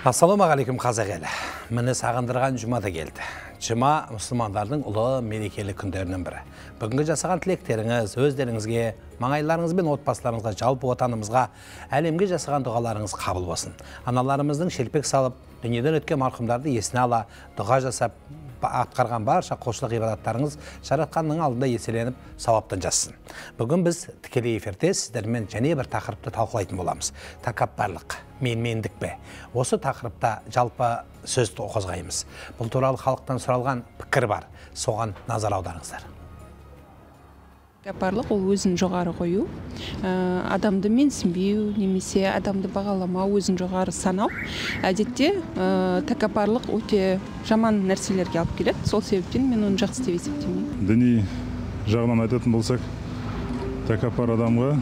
Ассаламу алейкум қазақ елі. Мені сағындырған жұма да келді. Жұма мұсылмандардың ұлы мерекелі күндерінің бірі. Бүгінгі жасаған тілектеріңіз, өздеріңізге, маңайларыңыз бен отбасыларыңызға, жалпы отанымызға, әлемге жасаған дұғаларыңыз қабыл болсын. Аналарымыздың шелпек салып, дүниеден өткен марқұмдарды есіне ала, дұға жасап, атқарған барша құлшылық ғибадаттарыңыз жаратқанның алдында еселеніп сауаптан жазсын бүгін біз тікелей эфирде сіздермен және бір тақырыпты талқылайтын боламыз тәкаппарлық менмендік пе осы тақырыпта жалпы сөз қозғаймыз бұл туралы халықтан сұралған пікір бар соған назар аударыңыздар барлық ол өзін жоғары қою адамды э, адамды менсінбеу немесе адамды бағаламау өзін жоғары санау әдетте ә, тәкаппарлық өте жаман нәрселерге алып келеді сол себептен мен оны жақсы деп есептемеймін діни жағынан айтатын болсақ тәкаппар адамға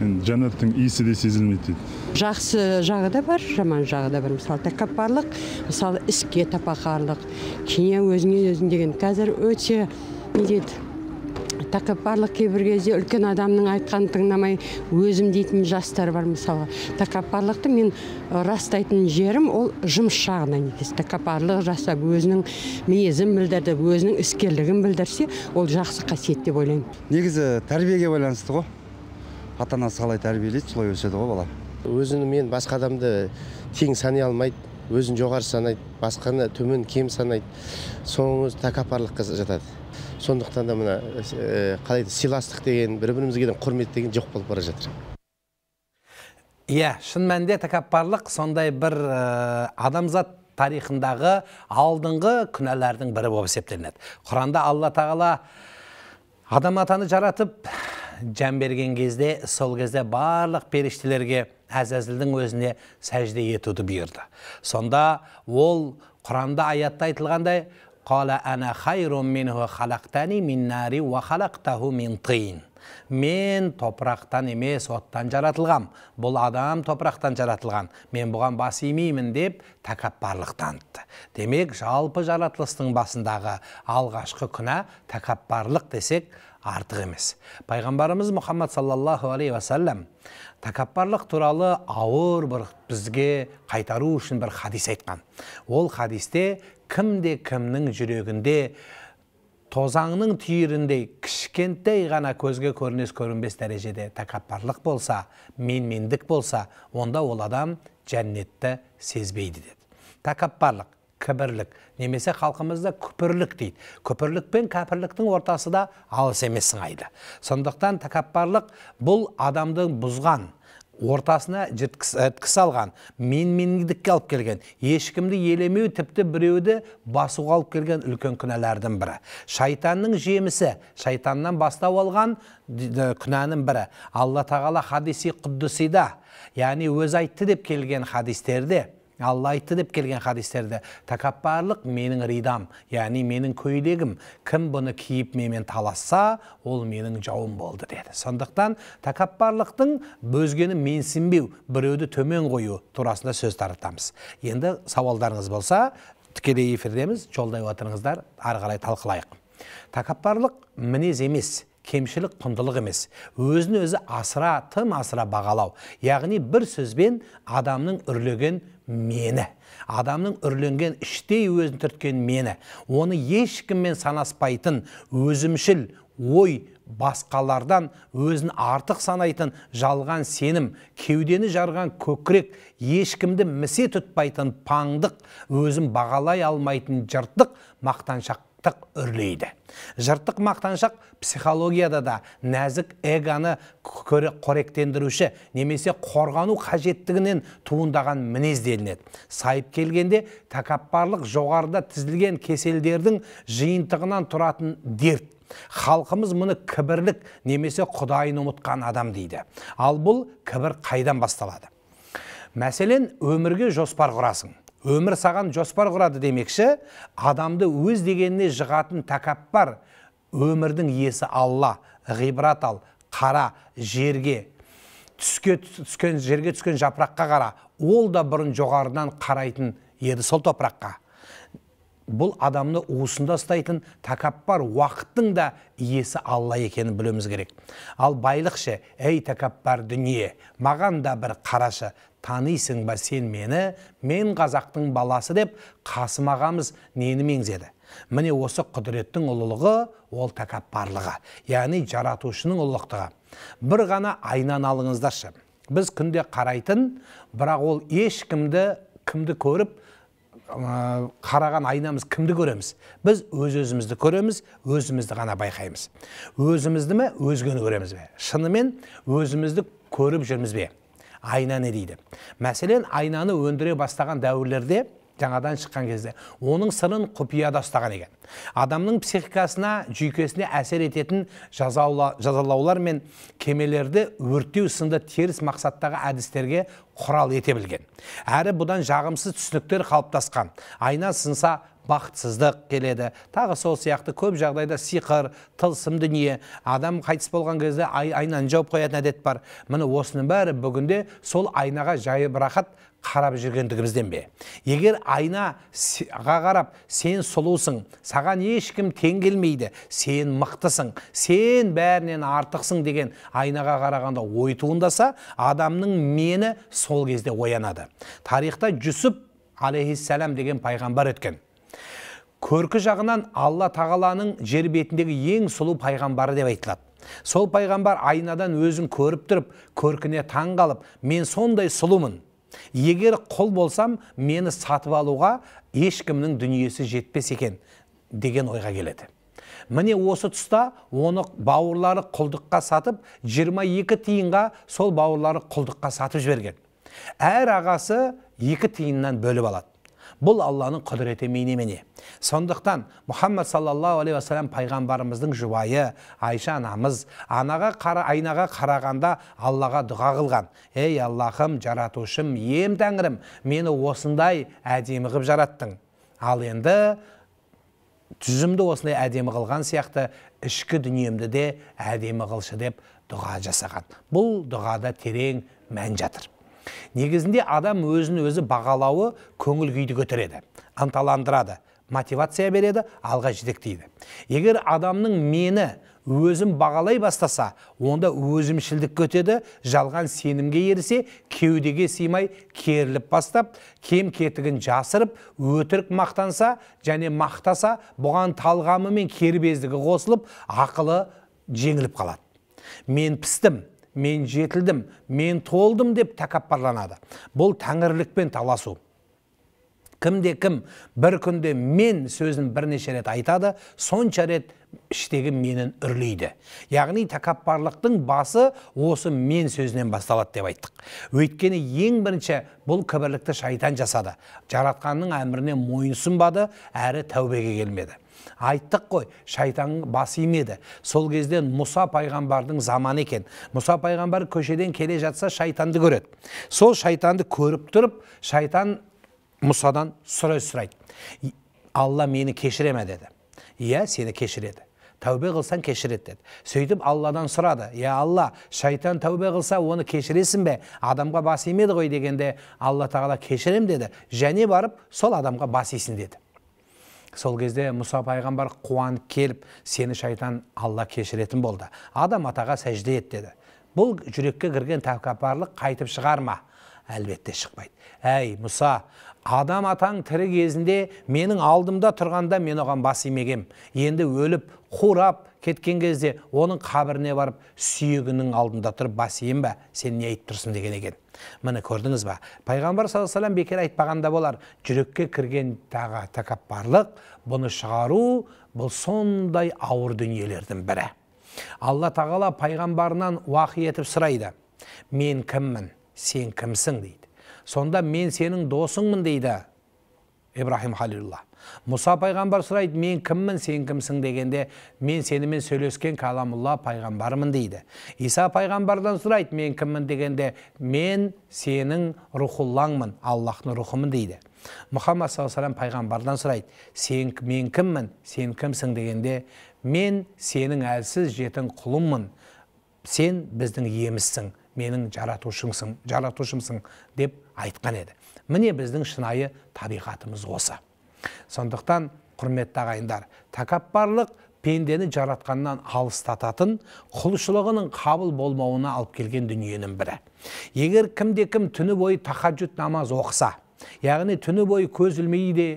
енді жәннаттың иісі де сезілмейді жақсы жағы да бар жаман жағы да бар мысалы тәкаппарлық мысалы іске тапақарлық өзіңе өзің деген қазір өте не тәкаппарлық кейбір кезде үлкен адамның айтқанын тыңдамай өзім дейтін жастар бар мысалға тәкаппарлықты мен растайтын жерім ол жұмыс жағынан негізі тәкаппарлық жасап өзінің мінезін білдіріп өзінің іскерлігін білдірсе ол жақсы қасиет деп ойлаймын негізі тәрбиеге байланысты ғой ата анасы қалай тәрбиелейді солай өседі ғой бала өзін мен басқа адамды тең санай алмайды өзін жоғары санайды басқаны төмен кем санайды соның өзі тәкаппарлыққа жатады сондықтан да мына э, э, қалай сыйластық деген бір бірімізге деген құрмет деген жоқ болып бара жатыр иә шын мәнінде тәкаппарлық сондай бір э, адамзат тарихындағы алдыңғы күнәлардың бірі болып есептелінеді құранда алла тағала адам атаны жаратып жан берген кезде сол кезде барлық періштелерге әзәзілдің өзіне сәжде етуді бұйырды сонда ол құранда аятта айтылғандай ана хайрум минху халақтани мин нари ва халақтаху мин мен топырақтан емес оттан жаратылғам бұл адам топырақтан жаратылған мен бұған бас имеймін деп тәкаппарлық танытты демек жалпы жаратылыстың басындағы алғашқы күнә тәкаппарлық десек артық емес пайғамбарымыз мұхаммад саллаллаху алейхи уассалам тәкаппарлық туралы ауыр бір бізге қайтару үшін бір хадис айтқан ол хадисте кімде кімнің жүрегінде тозаңның түйіріндей кішкентай ғана көзге көрінес көрінбес дәрежеде тәкаппарлық болса менмендік болса онда ол адам жәннетті сезбейді деді тәкаппарлық кібірлік немесе халқымызда күпірлік дейді күпірлік пен кәпірліктің ортасы да алыс емес сыңайлы сондықтан тәкаппарлық бұл адамды бұзған ортасына салған алған менмендікке алып келген ешкімді елемеу тіпті біреуді басуға алып келген үлкен күнәлардың бірі шайтанның жемісі шайтаннан бастау алған күнәнің бірі алла тағала хадиси құддысида яғни өзі айтты деп келген хадистерде алла айтты деп келген хадистерде тәкаппарлық менің ридам яғни менің көйлегім кім бұны киіп менімен таласса ол менің жауым болды деді сондықтан тәкаппарлықтың өзгені менсінбеу біреуді төмен қою турасында сөз таратамыз енді сауалдарыңыз болса тікелей эфирдеміз жолдай отырыңыздар ары қарай талқылайық тәкаппарлық мінез емес кемшілік құндылық емес өзін өзі асыра тым асыра бағалау яғни бір сөзбен адамның үрлеген мені адамның үрленген іштей өзін түрткен мені оны ешкіммен санаспайтын өзімшіл ой басқалардан өзін артық санайтын жалған сенім кеудені жарған көкірек ешкімді місе тұтпайтын паңдық өзін бағалай алмайтын жыртық мақтаншақ жырттық үрлейді жыртық мақтаншақ психологияда да нәзік эгоны қоректендіруші немесе қорғану қажеттігінен туындаған мінез сайып келгенде тәкаппарлық жоғарыда тізілген кеселдердің жиынтығынан тұратын дерт халқымыз мұны кібірлік немесе құдайын ұмытқан адам дейді ал бұл кібір қайдан басталады мәселен өмірге жоспар құрасың өмір саған жоспар құрады демекші адамды өз дегеніне жығатын тәкаппар өмірдің иесі алла ғибрат ал қара жерге түске түскен жерге түскен жапыраққа қара ол да бұрын жоғарыдан қарайтын еді сол топыраққа бұл адамды уысында ұстайтын тәкаппар уақыттың да иесі алла екенін білуіміз керек ал байлық ше әй тәкаппар дүние маған да бір қарашы танисың ба сен мені мен қазақтың баласы деп қасым ағамыз нені меңзеді міне осы құдіреттің ұлылығы ол тәкаппарлығы яғни жаратушының ұлықтығы бір ғана айнаны алыңыздаршы біз күнде қарайтын бірақ ол ешкімді кімді көріп қараған айнамыз кімді көреміз біз өз өзімізді көреміз өзімізді ғана байқаймыз өзімізді ме өзгені көреміз бе шынымен өзімізді көріп жүрміз бе айна дейді мәселен айнаны өндіре бастаған дәуірлерде жаңадан шыққан кезде оның сырын құпияда ұстаған екен адамның психикасына жүйкесіне әсер ететін жазаула, жазалаулар мен кемелерді өрттеу сынды теріс мақсаттағы әдістерге құрал ете білген әрі бұдан жағымсыз түсініктер қалыптасқан айна сынса бақытсыздық келеді тағы сол сияқты көп жағдайда сиқыр тылсым дүние адам қайтыс болған кезде ай, айнаны жауып қоятын әдет бар міне осының бәрі бүгінде сол айнаға жайбырақат қарап жүргендігімізден бе егер айнаға қарап сен сұлусың саған ешкім тең келмейді сен мықтысың сен бәрінен артықсың деген айнаға қарағанда ой туындаса адамның мені сол кезде оянады тарихта жүсіп алейхисалам деген пайғамбар өткен көркі жағынан алла тағаланың жер бетіндегі ең сұлу пайғамбары деп айтылады сол пайғамбар айнадан өзін көріп тұрып көркіне таң қалып мен сондай сұлумын егер қол болсам мені сатып алуға ешкімнің дүниесі жетпес екен деген ойға келеді міне осы тұста оны бауырлары құлдыққа сатып 22 тиынға сол бауырлары құлдыққа сатып жіберген әр ағасы екі тиыннан бөліп алады бұл алланың құдіреті менемене сондықтан мұхаммад саллаллаху алейхи уассалам пайғамбарымыздың жұбайы айша анамыз анаға қара, айнаға қарағанда аллаға дұға қылған ей аллахым жаратушым ем тәңірім мені осындай әдемі қылып жараттың ал енді түзімді осындай әдемі қылған сияқты ішкі дүниемді де әдемі қылшы деп дұға жасаған бұл дұғада терең мән жатыр негізінде адам өзін өзі бағалауы көңіл күйді көтереді ынталандырады мотивация береді алға жетектейді егер адамның мені өзім бағалай бастаса онда өзімшілдік көтеді жалған сенімге ерсе кеудеге сыймай керіліп бастап кем кетігін жасырып өтірік мақтанса және мақтаса бұған талғамы мен кербездігі қосылып ақылы жеңіліп қалады мен пістім мен жетілдім мен толдым деп тәкаппарланады бұл тәңірлікпен таласу кімде кім бір күнде мен сөзін бірнеше рет айтады сонша рет іштегі менін үрлейді яғни тәкаппарлықтың басы осы мен сөзінен басталады деп айттық өйткені ең бірінші бұл кібірлікті шайтан жасады жаратқанның әміріне бады, әрі тәубеге келмеді айттық қой шайтан бас имеді сол кезде мұса пайғамбардың заманы екен мұса пайғамбар көшеден келе жатса шайтанды көреді сол шайтанды көріп тұрып шайтан мұсадан сұрай сұрайды алла мені кешіре ме деді иә сені кешіреді тәубе қылсаң кешіреді деді сөйтіп алладан сұрады иә алла шайтан тәубе қылса оны кешіресің бе адамға бас имеді ғой дегенде алла тағала кешірем деді және барып сол адамға бас деді сол кезде мұса пайғамбар қуанып келіп сені шайтан алла кешіретін болды адам атаға сәжде ет деді бұл жүрекке кірген тәкаппарлық қайтып шығар ма әлбетте шықпайды әй мұса адам атаң тірі кезінде менің алдымда тұрғанда мен оған бас имегем енді өліп қурап кеткен кезде оның қабіріне барып сүйегінің алдында тұрып бас ием ба сен не айтып тұрсың деген екен міне көрдіңіз ба пайғамбар саллаллаху алейхи бекер айтпағанда болар жүрекке кірген тағы тәкаппарлық бұны шығару бұл сондай ауыр дүниелердің бірі алла тағала пайғамбарынан уақи етіп сұрайды мен кіммін сен кімсің дейді сонда мен сенің досыңмын дейді ибраһим халилла мұса пайғамбар сұрайды мен кіммін сен кімсің дегенде мен сенімен сөйлескен каламулла пайғамбармын дейді иса пайғамбардан сұрайды мен кіммін дегенде мен сенің рухуллаңмын аллахтың рухымын дейді мұхаммад саллаллаху пайғамбардан сұрайды сен мен кіммін сен кімсің дегенде мен сенің әлсіз жетім құлыммын сен біздің иемізсің менің жаратушымсың жаратушымсың деп айтқан еді міне біздің шынайы табиғатымыз осы сондықтан құрметті ағайындар тәкаппарлық пендені жаратқаннан алыстататын құлшылығының қабыл болмауына алып келген дүниенің бірі егер кімде кім түні бойы тахаджуд намаз оқыса яғни түні бойы көз ілмей де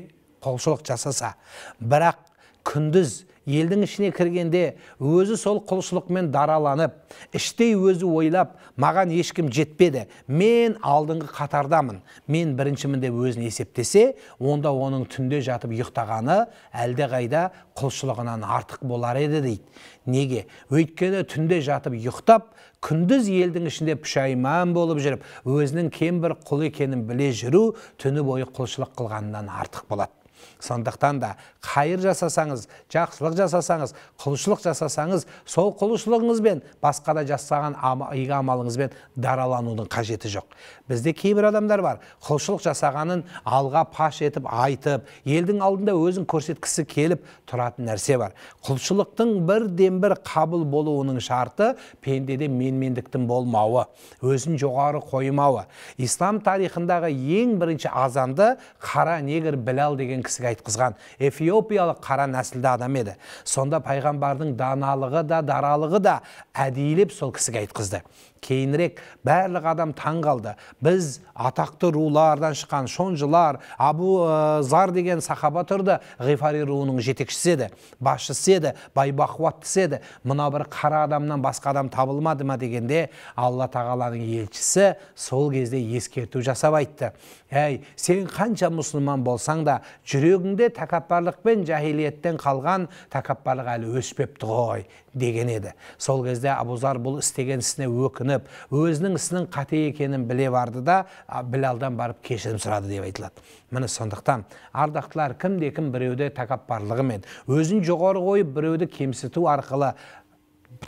құлшылық жасаса бірақ күндіз елдің ішіне кіргенде өзі сол құлшылықпен дараланып іштей өзі ойлап маған ешкім жетпеді мен алдыңғы қатардамын мен біріншімін деп өзін есептесе онда оның түнде жатып ұйықтағаны әлдеқайда құлшылығынан артық болар еді дейді неге өйткені түнде жатып ұйықтап күндіз елдің ішінде пүшайман болып жүріп өзінің кем бір құл екенін біле жүру түні бойы құлшылық қылғанынан артық болады сондықтан да қайыр жасасаңыз жақсылық жасасаңыз құлшылық жасасаңыз сол құлшылығыңызбен басқа басқада жасаған игі амалыңызбен дараланудың қажеті жоқ бізде кейбір адамдар бар құлшылық жасағанын алға паш етіп айтып елдің алдында өзін көрсеткісі келіп тұратын нәрсе бар құлшылықтың бірден бір қабыл болуының шарты пендеде менмендіктің болмауы өзін жоғары қоймауы ислам тарихындағы ең бірінші азанды қара негр білал деген кісі кісіге айтқызған эфиопиялық қара нәсілді адам еді сонда пайғамбардың даналығы да даралығы да әдейілеп сол кісіге айтқызды кейінірек барлық адам таң қалды біз атақты рулардан шыққан шонжылар абу э, зар деген сахаба тұрды ғифари руының жетекшісі еді басшысы еді еді мына бір қара адамнан басқа адам табылмады ма дегенде алла тағаланың елшісі сол кезде ескерту жасап айтты әй сен қанша мұсылман болсаң да жүрегіңде тәкаппарлық пен жаһилиеттен қалған тәкаппарлық әлі өспепті ғой деген еді сол кезде абузар бұл істеген ісіне өкініп өзінің ісінің қате екенін біле барды да білалдан барып кешірім сұрады деп айтылады міне сондықтан ардақтылар кімде кім біреуді тәкаппарлығымен өзін жоғары қойып біреуді кемсіту арқылы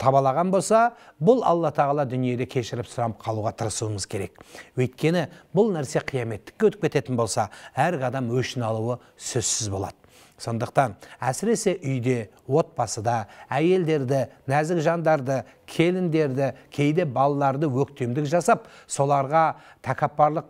табалаған болса бұл алла тағала дүниеде кешіріп сұрап қалуға тырысуымыз керек өйткені бұл нәрсе қияметтікке өтіп кететін болса әр адам өшін алуы сөзсіз болады сондықтан әсіресе үйде отбасыда әйелдерді нәзік жандарды келіндерді кейде балаларды өктемдік жасап соларға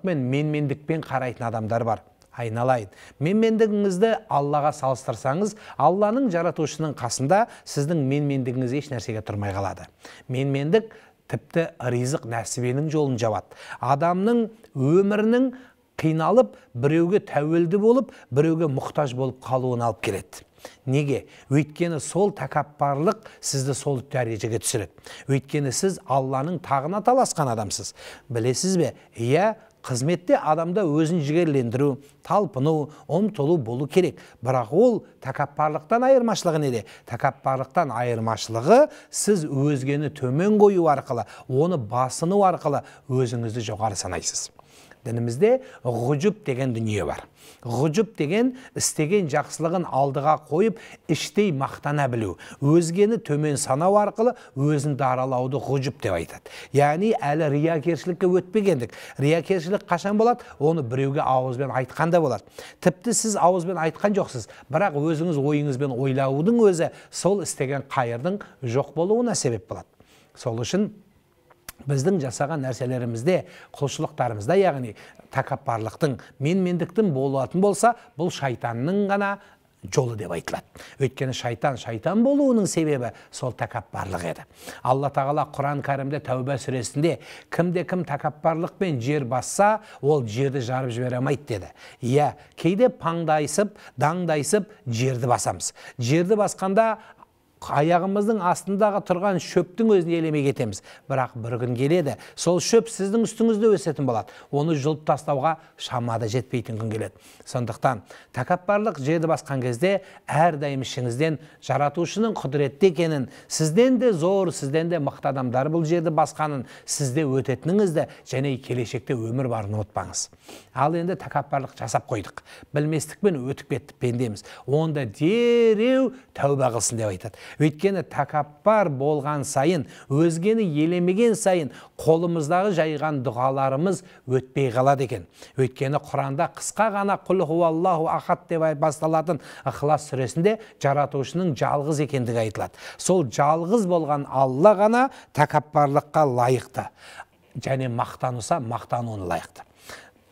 мен менмендікпен қарайтын адамдар бар айналайын менмендігіңізді аллаға салыстырсаңыз алланың жаратушының қасында сіздің менмендігіңіз еш нәрсеге тұрмай қалады менмендік тіпті ризық нәсібенің жолын жабады адамның өмірінің қиналып біреуге тәуелді болып біреуге мұқтаж болып қалуын алып келеді неге өйткені сол тәкаппарлық сізді сол дәрежеге түсіреді өйткені сіз алланың тағына таласқан адамсыз білесіз бе иә қызметте адамда өзін жігерлендіру талпыну ұмтылу болу керек бірақ ол тәкаппарлықтан айырмашылығы неде тәкаппарлықтан айырмашылығы сіз өзгені төмен қою арқылы оны басыну арқылы өзіңізді жоғары санайсыз дінімізде ғұжып деген дүние бар ғұжып деген істеген жақсылығын алдыға қойып іштей мақтана білу өзгені төмен санау арқылы өзін даралауды ғұжып деп айтады яғни әлі риякершілікке өтпегендік риякершілік қашан болады оны біреуге ауызбен айтқанда болады тіпті сіз ауызбен айтқан жоқсыз бірақ өзіңіз ойыңызбен ойлаудың өзі сол істеген қайырдың жоқ болуына себеп болады сол үшін біздің жасаған нәрселерімізде құлшылықтарымызда яғни тәкаппарлықтың менмендіктің болатын болса бұл шайтанның ғана жолы деп айтылады өйткені шайтан шайтан болуының себебі сол тәкаппарлық еді алла тағала құран кәрімде тәуба сүресінде кімде кім тәкаппарлықпен жер басса ол жерді жарып жібере алмайды деді иә кейде паңдайсып даңдайсып жерді басамыз жерді басқанда аяғымыздың астындағы тұрған шөптің өзін елемей кетеміз бірақ бір күн келеді сол шөп сіздің үстіңізде өсетін болады оны жұлып тастауға шамада жетпейтін күн келеді сондықтан тәкаппарлық жерді басқан кезде әрдайым ішіңізден жаратушының құдіретті екенін сізден де зор сізден де мықты адамдар бұл жерді басқанын сізде өтетініңізді және келешекте өмір барын ұмытпаңыз ал енді тәкаппарлық жасап қойдық білместікпен өтіп кетті пендеміз онда дереу тәуба қылсын деп айтады өйткені тәкаппар болған сайын өзгені елемеген сайын қолымыздағы жайған дұғаларымыз өтпей қалады екен өйткені құранда қысқа ғана құл хуаллаху ахад деп басталатын ықылас сүресінде жаратушының жалғыз екендігі айтылады сол жалғыз болған алла ғана тәкаппарлыққа лайықты және мақтануса мақтануына лайықты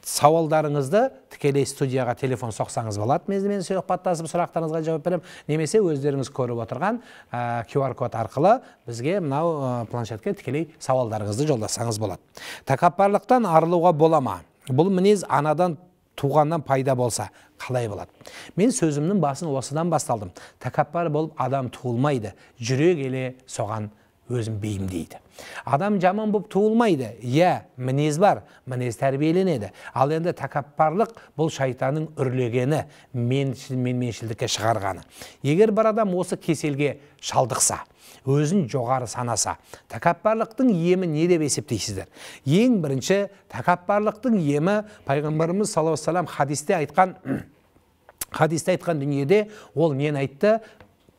сауалдарыңызды тікелей студияға телефон соқсаңыз болады менімен сұхбаттасып сұрақтарыңызға жауап беремін немесе өздеріңіз көріп отырған qr код арқылы бізге мынау ә, планшетке тікелей сауалдарыңызды жолдасаңыз болады тәкаппарлықтан арылуға бола ма бұл мінез анадан туғаннан пайда болса қалай болады мен сөзімнің басын осыдан басталдым тәкаппар болып адам туылмайды жүре келе соған өзін бейімдейді адам жаман болып туылмайды иә мінез бар мінез тәрбиеленеді ал енді тәкаппарлық бұл шайтанның үрлегені мен менменшілдікке шығарғаны егер бір адам осы кеселге шалдықса өзін жоғары санаса тәкаппарлықтың емі не деп есептейсіздер ең бірінші тәкаппарлықтың емі пайғамбарымыз саллаллаху алейhi хадисте айтқан хадисте айтқан дүниеде ол нені айтты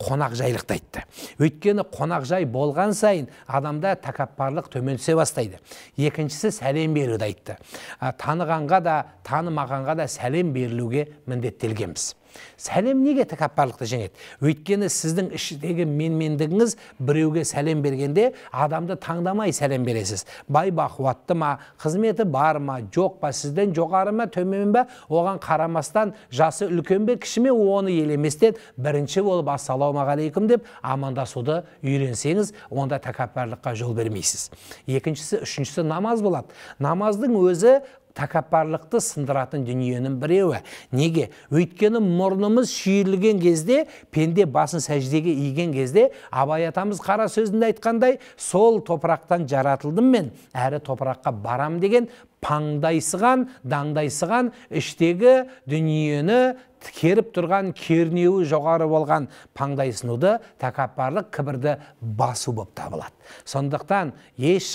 қонақжайлықты айтты өйткені қонақжай болған сайын адамда тәкаппарлық төмен түсе бастайды екіншісі сәлем беруді айтты танығанға да танымағанға да сәлем берілуге міндеттелгенбіз сәлем неге тәкаппарлықты жеңеді өйткені сіздің іштегі менмендігіңіз біреуге сәлем бергенде адамды таңдамай сәлем бересіз бай бақуатты ма қызметі бар ма жоқ па сізден жоғары ма төмен ба оған қарамастан жасы үлкен бе кіші ме оны елеместен бірінші болып ассалаумағалейкум деп амандасуды үйренсеңіз онда тәкаппарлыққа жол бермейсіз екіншісі үшіншісі намаз болады намаздың өзі тәкаппарлықты сындыратын дүниенің біреуі неге өйткені мұрнымыз шүйірілген кезде пенде басын сәждеге иген кезде абай атамыз қара сөзінде айтқандай сол топырақтан жаратылдым мен әрі топыраққа барам деген паңдайсыған даңдайсыған іштегі дүниені керіп тұрған кернеуі жоғары болған паңдайсынуды тәкаппарлық кібірді басу болып табылады сондықтан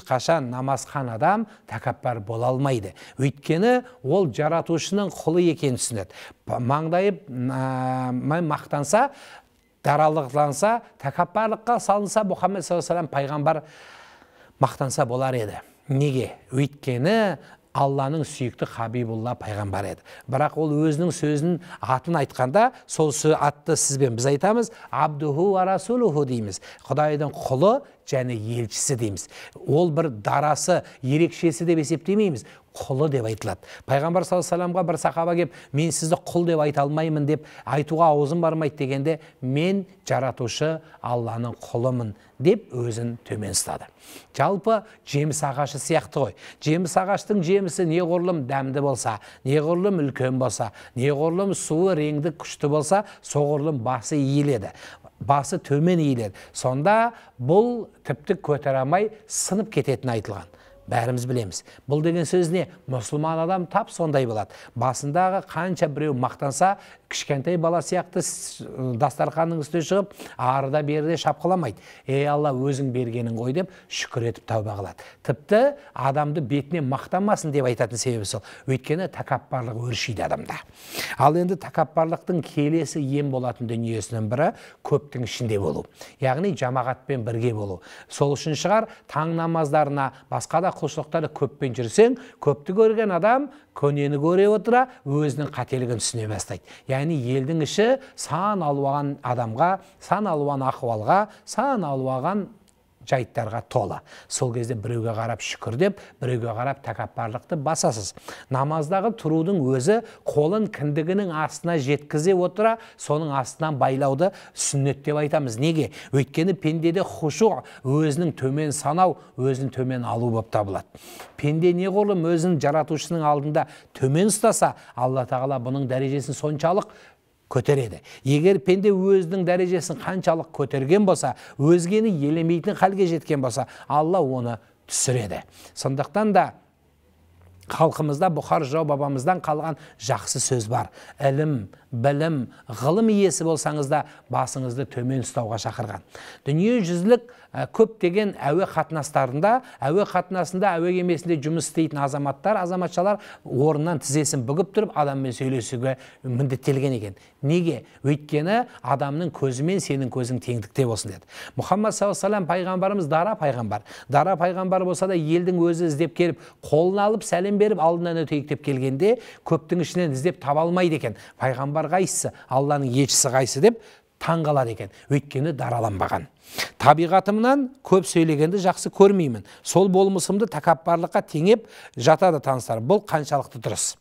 қашан намазхан адам тәкаппар бола алмайды өйткені ол жаратушының құлы екенін түсінеді маңдайып ә, мақтанса даралықланса тәкаппарлыққа салынса мұхаммед саллаллаху пайғамбар мақтанса болар еді неге өйткені алланың сүйікті хабибулла пайғамбар еді бірақ ол өзінің сөзін атын айтқанда сол атты сізбен біз айтамыз абдуху ва расулуху дейміз құдайдың құлы және елшісі дейміз ол бір дарасы ерекшесі деп есептемейміз құлы деп айтылады пайғамбар саллаллаху алейхи вассаламға бір сахаба келіп мен сізді құл деп айта алмаймын деп айтуға аузым бармайды дегенде мен жаратушы алланың құлымын деп өзін төмен ұстады жалпы жеміс ағашы сияқты ғой жеміс ағаштың жемісі неғұрлым дәмді болса неғұрлым үлкен болса неғұрлым суы реңді күшті болса соғұрлым басы иіледі басы төмен иіледі сонда бұл тіпті көтере алмай сынып кететіні айтылған бәріміз білеміз бұл деген сөз не мұсылман адам тап сондай болады басындағы қанша біреу мақтанса кішкентай бала сияқты дастарханның үстіне шығып арыда беріде шапқыламайды ей алла өзің бергенің ғой деп шүкір етіп тәуба қылады тіпті адамды бетіне мақтанмасын деп айтатын себебі сол өйткені тәкаппарлық өршиді адамда ал енді тәкаппарлықтың келесі ем болатын дүниесінің бірі көптің ішінде болу яғни жамағатпен бірге болу сол үшін шығар таң намаздарына басқа да қылшылықтары көппен жүрсең көпті көрген адам көнені көре отыра өзінің қателігін түсіне бастайды яғни елдің іші сан алуан адамға сан алуан ахуалға сан алуаған жайттарға тола сол кезде біреуге қарап шүкір деп біреуге қарап тәкаппарлықты басасыз намаздағы тұрудың өзі қолын кіндігінің астына жеткізе отыра соның астынан байлауды сүннет деп айтамыз неге өйткені пендеде хушу өзінің төмен санау өзін төмен алу болып табылады пенде неғұрлым өзін жаратушының алдында төмен ұстаса алла тағала бұның дәрежесін соншалық көтереді егер пенде өзінің дәрежесін қаншалық көтерген болса өзгені елемейтін халге жеткен болса алла оны түсіреді сондықтан да халқымызда бұхар жау бабамыздан қалған жақсы сөз бар ілім білім ғылым иесі болсаңыз да басыңызды төмен ұстауға шақырған дүниежүзілік Ә, көптеген әуе қатынастарында әуе қатынасында әуе кемесінде жұмыс істейтін азаматтар азаматшалар орнынан тізесін бүгіп тұрып адаммен сөйлесуге міндеттелген екен неге өйткені адамның көзімен сенің көзің теңдікте болсын деді мұхаммад саллаллаху алейхи пайғамбарымыз дара пайғамбар дара пайғамбар болса да елдің өзі іздеп келіп қолын алып сәлем беріп алдынан өтейік деп келгенде көптің ішінен іздеп таба алмайды екен пайғамбар қайсысы алланың елшісі қайсы деп таң екен өйткені дараланбаған табиғатымнан көп сөйлегенді жақсы көрмеймін сол болмысымды тәкаппарлыққа теңеп жатады таныстар бұл қаншалықты дұрыс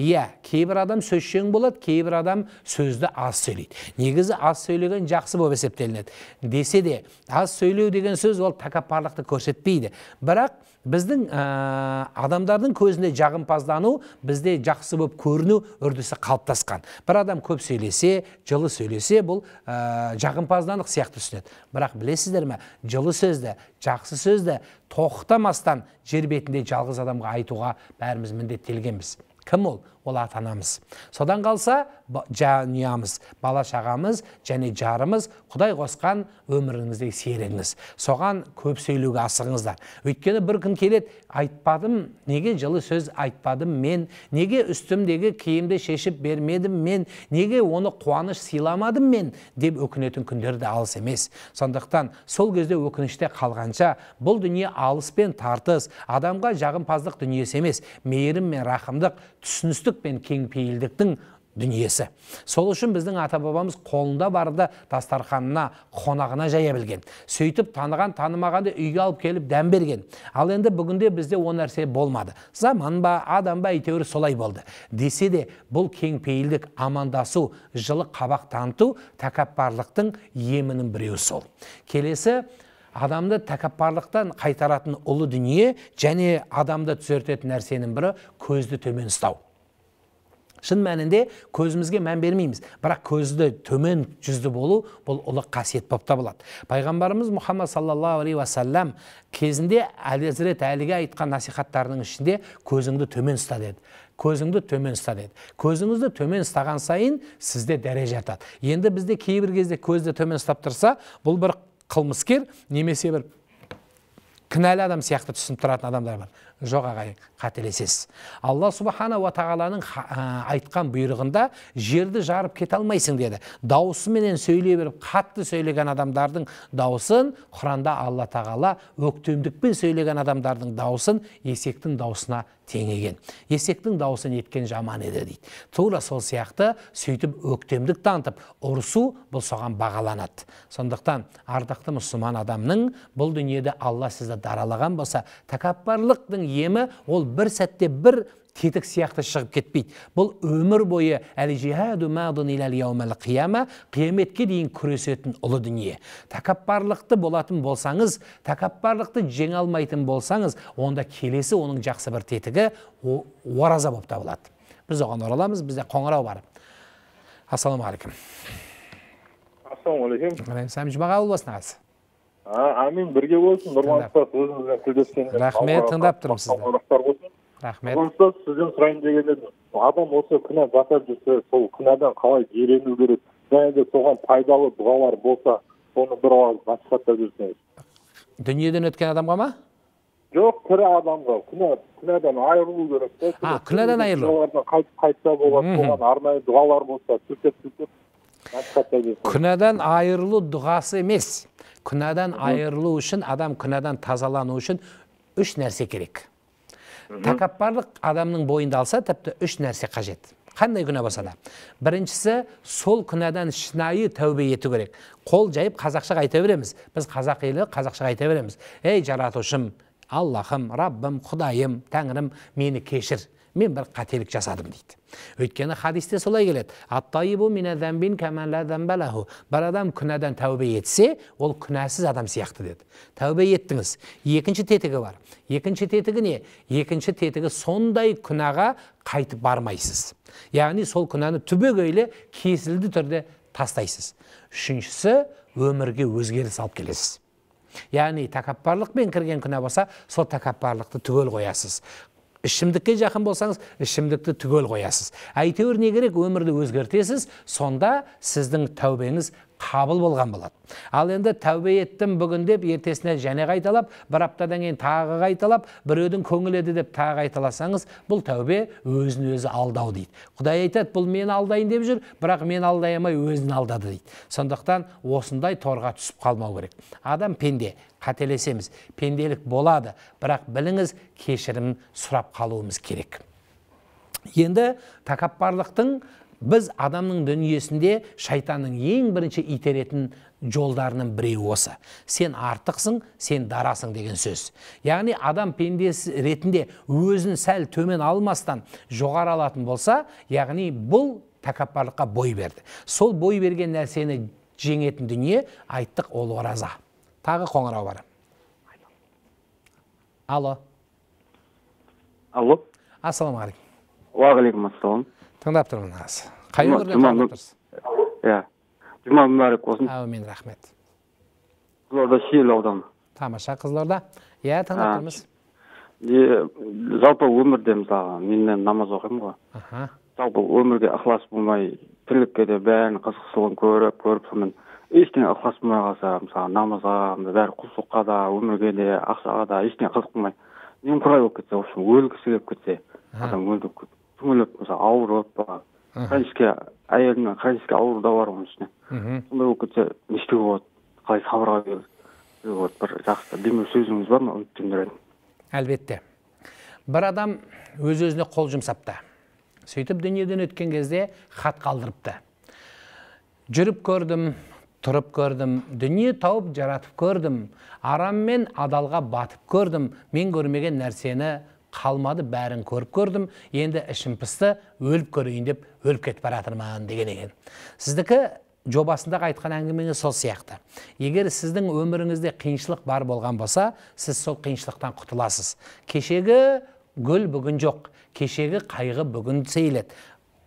иә кейбір адам сөзшең болады кейбір адам сөзді аз сөйлейді негізі аз сөйлеген жақсы болып есептелінеді десе де аз сөйлеу деген сөз ол тәкаппарлықты көрсетпейді бірақ біздің адамдардың көзінде жағымпаздану бізде жақсы болып көріну үрдісі қалыптасқан бір адам көп сөйлесе жылы сөйлесе бұл ә, жағымпаздандық сияқты түсінеді бірақ білесіздер ме жылы сөзді жақсы сөзді тоқтамастан жер бетінде жалғыз адамға айтуға бәріміз міндеттелгенбіз كمل ол ата анамыз содан қалса жанұямыз бала шағамыз және жарымыз құдай қосқан өміріңізде серігіңіз соған көп сөйлеуге асығыңыздар өйткені бір күн келеді айтпадым неге жылы сөз айтпадым мен неге үстімдегі киімді шешіп бермедім мен неге оны қуаныш сыйламадым мен деп өкінетін күндер де алыс емес сондықтан сол кезде өкініште қалғанша бұл дүние алыс пен тартыс адамға жағымпаздық дүниесі емес мейірім мен рақымдық түсіністік кеңдік пен дүниесі сол үшін біздің ата бабамыз қолында барды дастарханына қонағына жая білген сөйтіп таныған танымағанды үйге алып келіп дәм берген ал енді бүгінде бізде ол нәрсе болмады заман ба адам ба әйтеуір солай болды десе де бұл кеңпейілдік амандасу жылы қабақ таныту тәкаппарлықтың емінің біреуі сол келесі адамды тәкаппарлықтан қайтаратын ұлы дүние және адамды түзертетін нәрсенің бірі көзді төмен ұстау шын мәнінде көзімізге мән бермейміз бірақ көзді төмен жүзді болу бұл ұлы қасиет болып табылады пайғамбарымыз мұхаммад саллаллаху алейхи уассалам кезінде әзірет әліге айтқан насихаттарының ішінде көзіңді төмен ұста деді көзіңді төмен ұста деді көзіңізді төмен ұстаған сайын сізде дәреже артады енді бізде кейбір кезде көзді төмен ұстап тұрса бұл бір қылмыскер немесе бір кінәлі адам сияқты түсініп тұратын адамдар бар жоқ ағайын қателесесіз алла субханала тағаланың айтқан бұйрығында жерді жарып кете алмайсың деді дауысыменен сөйлей беріп қатты сөйлеген адамдардың дауысын құранда алла тағала өктемдікпен сөйлеген адамдардың дауысын есектің даусына теңеген есектің даусы неткен жаман еді дейді тура сол сияқты сөйтіп өктемдік танытып ұрысу бұл соған бағаланады сондықтан ардақты мұсылман адамның бұл дүниеде алла сізді даралаған болса тәкаппарлықтың емі ол бір сәтте бір тетік сияқты шығып кетпейді бұл өмір бойы әл жихаду қияма қияметке дейін күресетін ұлы дүние тәкаппарлықты болатын болсаңыз тәкаппарлықты жеңе алмайтын болсаңыз онда келесі оның жақсы бір тетігі ораза болып табылады біз оған ораламыз бізде қоңырау бар ассалаумағалейкум ассалаумағалейкум ұлы болсын ағасы амин бірге болсын нұрман ұстаз өзіңізбен тілдескен рахмет тыңдап тұрмын сізді рахмет ұғынсыз сізден сұрайын деген едім адам осы күнә жасап жүрсе сол күнәдан қалай жирену керек және де соған пайдалы дұғалар болса соны бір ауыз насихаттап жіберсеңіз дүниеден өткен адамға ма жоқ тірі адамға күнә күнәдан айырылу керек та а күнәдан айырылу қайтса болады соған арнайы дұғалар болса сүртеп сүртеп күнәдан айырылу дұғасы емес күнәдан айырылу үшін адам күнәдан тазалану үшін үш нәрсе керек тәкаппарлық адамның бойында алса тіпті үш нәрсе қажет қандай күнә болса да біріншісі сол күнәдан шынайы тәубе ету керек қол жайып қазақшаға айта береміз біз қазақ елі қазақша айта береміз ей жаратушым аллахым раббым құдайым тәңірім мені кешір мен бір қателік жасадым дейді өйткені хадисте солай келеді бір адам күнәдан тәубе етсе ол күнәсіз адам сияқты деді тәубе еттіңіз екінші тетігі бар екінші тетігі не екінші тетігі сондай күнәға қайтып бармайсыз яғни сол күнәні түбегейлі кесілді түрде тастайсыз үшіншісі өмірге өзгеріс алып келесіз яғни тәкаппарлықпен кірген күнә болса сол тәкаппарлықты түгел қоясыз ішімдікке жақын болсаңыз ішімдікті түгел қоясыз әйтеуір не керек өмірді өзгертесіз сонда сіздің тәубеңіз қабыл болған болады ал енді тәубе еттім бүгін деп ертесіне және қайталап бір аптадан кейін тағы қайталап біреудің көңілі деп тағы қайталасаңыз бұл тәубе өзін өзі алдау дейді құдай айтады бұл мені алдайын деп жүр бірақ мен алдай алмай өзін алдады дейді сондықтан осындай торға түсіп қалмау керек адам пенде қателесеміз пенделік болады бірақ біліңіз кешірім сұрап қалуымыз керек енді тәкаппарлықтың біз адамның дүниесінде шайтанның ең бірінші итеретін жолдарының біреуі осы сен артықсың сен дарасың деген сөз яғни адам пендесі ретінде өзін сәл төмен алмастан жоғары алатын болса яғни бұл тәкаппарлыққа бой берді сол бой берген нәрсені жеңетін дүние айттық ол ораза тағы қоңырау бар алло алло ассалаумағалейкум уағалейкум ассалам тыңдап тұрмын аз қай өңірден иә жұма мүбәрәк болсын әумин рахмет қызылорда шиелі ауданы тамаша қызылорда иә тыңдап тұрмыз жалпы өмірде мысалы мен намаз оқимын ғой жалпы өмірге ықылас болмай тірлікке де бәрінің қызықшылығын көріп көріп сонымен ештеңе ықылас болмай қалса мысалы намазға бәрі құлшылыққа да өмірге де ақшаға да ештеңе қызық болмай немқұрайлы болып кетсе в общем өлгісі келіп кетсе адам болып кетіп түңіліп мысалы ауырып хронический қай хронический да бар оның үстіне мхм сондай болып кетсе не істеуге болады қалай сабырға вот бір жақсы демеу сөзіңіз бар ма үміттендіретін әлбетте бір адам өз өзіне қол жұмсапты сөйтіп дүниеден өткен кезде хат қалдырыпты жүріп көрдім тұрып көрдім дүние тауып жаратып көрдім арам мен адалға батып көрдім мен көрмеген нәрсені қалмады бәрін көріп көрдім енді ішім пысты өліп көрейін деп өліп кетіп бара деген екен сіздікі жобасындағы айтқан әңгімеңіз сол сияқты егер сіздің өміріңізде қиыншылық бар болған болса сіз сол қиыншылықтан құтыласыз кешегі гүл бүгін жоқ кешегі қайғы бүгін сейіледі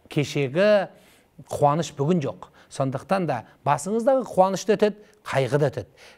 кешегі қуаныш бүгін жоқ сондықтан да басыңыздағы қуаныш та өтеді қайғы да өтеді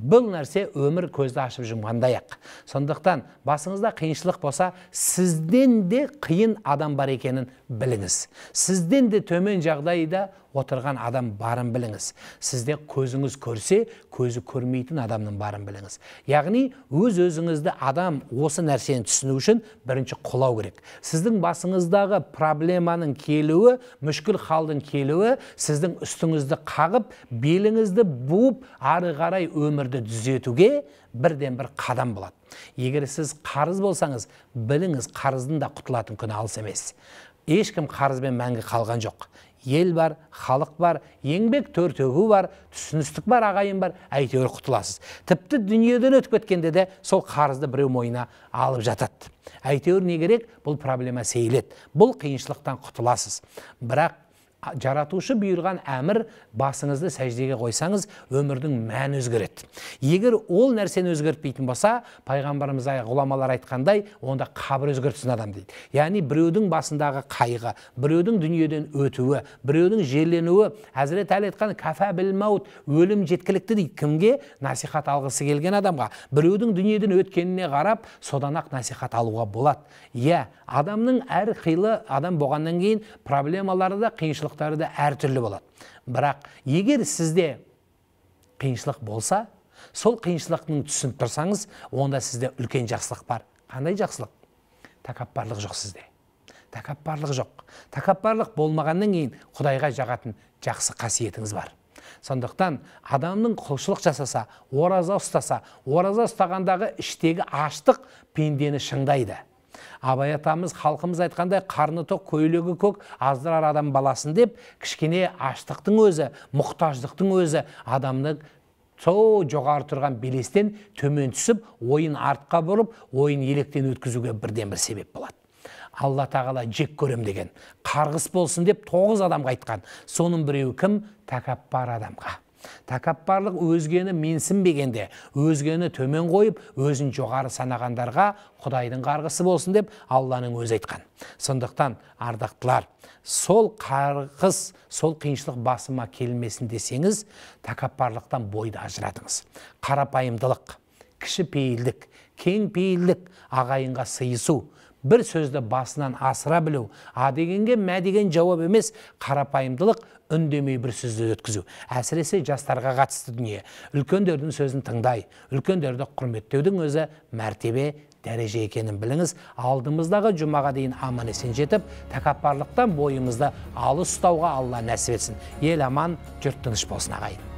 бұл нәрсе өмір көзді ашып жұмғандай ақ сондықтан басыңызда қиыншылық болса сізден де қиын адам бар екенін біліңіз сізден де төмен жағдайда отырған адам барын біліңіз сізде көзіңіз көрсе көзі көрмейтін адамның барын біліңіз яғни өз өзіңізді адам осы нәрсені түсіну үшін бірінші құлау керек сіздің басыңыздағы проблеманың келуі мүшкіл халдың келуі сіздің үстіңізді қағып беліңізді буып ары қарай өмірді түзетуге бірден бір қадам болады егер сіз қарыз болсаңыз біліңіз қарыздың да құтылатын күні алыс емес ешкім қарызбен мәңгі қалған жоқ ел бар халық бар еңбек төртөгу бар түсіністік бар ағайын бар әйтеуір құтыласыз тіпті дүниеден өтіп кеткенде де сол қарызды біреу мойнына алып жатады әйтеуір не керек бұл проблема сейіледі бұл қиыншылықтан құтыласыз бірақ жаратушы бұйырған әмір басыңызды сәждеге қойсаңыз өмірдің мәні өзгереді егер ол нәрсені өзгертпейтін болса пайғамбарымыз ғұламалар айтқандай онда қабір өзгертсін адам дейді яғни біреудің басындағы қайғы біреудің дүниеден өтуі біреудің жерленуі әзірет әлі айтқан кәфә білмаут өлім жеткілікті дейді кімге насихат алғысы келген адамға біреудің дүниеден өткеніне қарап содан ақ насихат алуға болады иә адамның әр қилы адам болғаннан кейін проблемалары да қиыншылық қиыншылықтары да әртүрлі болады бірақ егер сізде қиыншылық болса сол қиыншылықтың түсініп тұрсаңыз онда сізде үлкен жақсылық бар қандай жақсылық тәкаппарлық жоқ сізде тәкаппарлық жоқ тәкаппарлық болмағаннан кейін құдайға жағатын жақсы қасиетіңіз бар сондықтан адамның құлшылық жасаса ораза ұстаса ораза ұстағандағы іштегі аштық пендені шыңдайды абай атамыз халқымыз айтқандай қарны тоқ көйлегі көк аздырар адам баласын деп кішкене аштықтың өзі мұқтаждықтың өзі адамды сол жоғары тұрған белестен төмен түсіп ойын артқа бұрып ойын електен өткізуге бірден бір себеп болады алла тағала жек көрем деген қарғыс болсын деп тоғыз адамға айтқан соның біреуі кім тәкаппар адамға тәкаппарлық өзгені менсінбегенде өзгені төмен қойып өзін жоғары санағандарға құдайдың қарғысы болсын деп алланың өз айтқан сондықтан ардақтылар сол қарғыс сол қиыншылық басыма келмесін десеңіз тәкаппарлықтан бойды ажыратыңыз қарапайымдылық кіші кішіпейілдік кеңпейілдік ағайынға сыйысу бір сөзді басынан асыра білу а дегенге мә деген жауап емес қарапайымдылық үндемей бір сөзді өткізу әсіресе жастарға қатысты дүние үлкендердің сөзін тыңдай үлкендерді құрметтеудің өзі мәртебе дәреже екенін біліңіз алдымыздағы жұмаға дейін аман есен жетіп тәкаппарлықтан бойымызды алыс ұстауға алла нәсіп етсін ел аман жұрт тыныш болсын ағайын